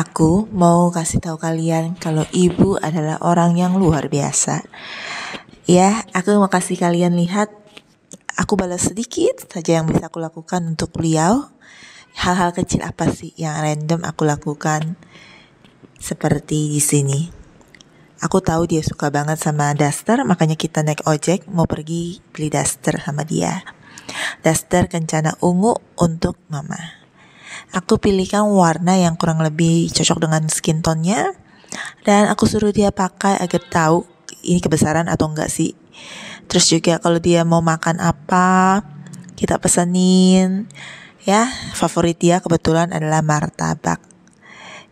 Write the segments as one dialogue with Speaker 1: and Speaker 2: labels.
Speaker 1: Aku mau kasih tahu kalian kalau ibu adalah orang yang luar biasa. Ya, aku mau kasih kalian lihat aku balas sedikit saja yang bisa aku lakukan untuk beliau. Hal-hal kecil apa sih yang random aku lakukan seperti di sini. Aku tahu dia suka banget sama daster, makanya kita naik ojek mau pergi beli daster sama dia. Daster kencana ungu untuk mama. Aku pilihkan warna yang kurang lebih cocok dengan skin tone-nya dan aku suruh dia pakai agar tahu ini kebesaran atau enggak sih. Terus juga kalau dia mau makan apa, kita pesenin ya. Favorit dia kebetulan adalah martabak.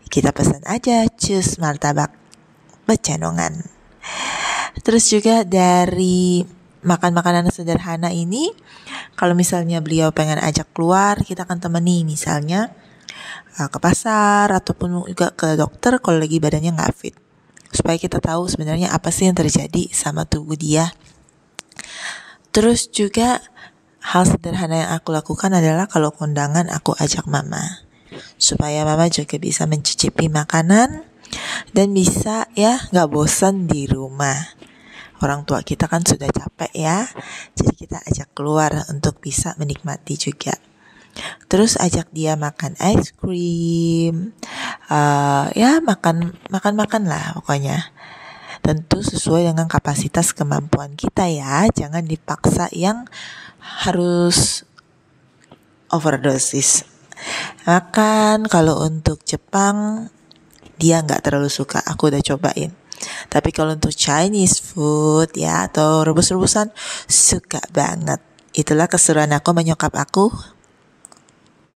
Speaker 1: Kita pesan aja cus martabak pecenongan. Terus juga dari makan makanan sederhana ini kalau misalnya beliau pengen ajak keluar kita akan temani misalnya eh, ke pasar ataupun juga ke dokter kalau lagi badannya nggak fit supaya kita tahu sebenarnya apa sih yang terjadi sama tubuh dia terus juga hal sederhana yang aku lakukan adalah kalau kondangan aku ajak mama supaya mama juga bisa mencicipi makanan dan bisa ya nggak bosan di rumah orang tua kita kan sudah capek ya. Jadi kita ajak keluar untuk bisa menikmati juga. Terus ajak dia makan ice cream, uh, ya makan makan makan lah pokoknya. Tentu sesuai dengan kapasitas kemampuan kita ya, jangan dipaksa yang harus overdosis. Makan kalau untuk Jepang dia nggak terlalu suka, aku udah cobain tapi kalau untuk Chinese food ya atau rebus-rebusan suka banget. Itulah keseruan aku menyokap aku